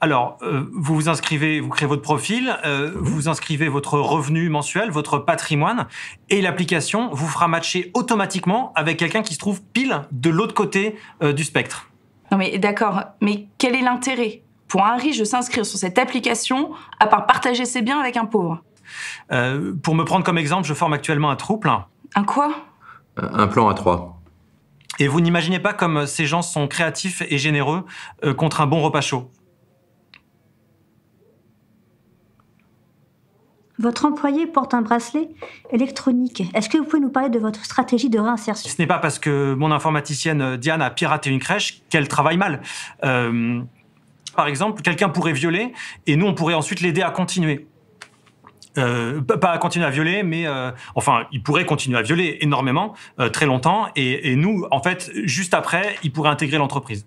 alors, euh, vous vous inscrivez, vous créez votre profil, euh, vous inscrivez votre revenu mensuel, votre patrimoine, et l'application vous fera matcher automatiquement avec quelqu'un qui se trouve pile de l'autre côté euh, du spectre. Non mais d'accord, mais quel est l'intérêt pour un riche de s'inscrire sur cette application à part partager ses biens avec un pauvre Pour me prendre comme exemple, je forme actuellement un trouble. Un quoi Un plan à trois. Et vous n'imaginez pas comme ces gens sont créatifs et généreux contre un bon repas chaud. Votre employé porte un bracelet électronique. Est-ce que vous pouvez nous parler de votre stratégie de réinsertion Ce n'est pas parce que mon informaticienne euh, Diane a piraté une crèche qu'elle travaille mal. Euh, par exemple, quelqu'un pourrait violer et nous, on pourrait ensuite l'aider à continuer. Euh, pas à continuer à violer, mais enfin, il pourrait continuer à violer énormément, très longtemps, et nous, en fait, juste après, il pourrait intégrer l'entreprise.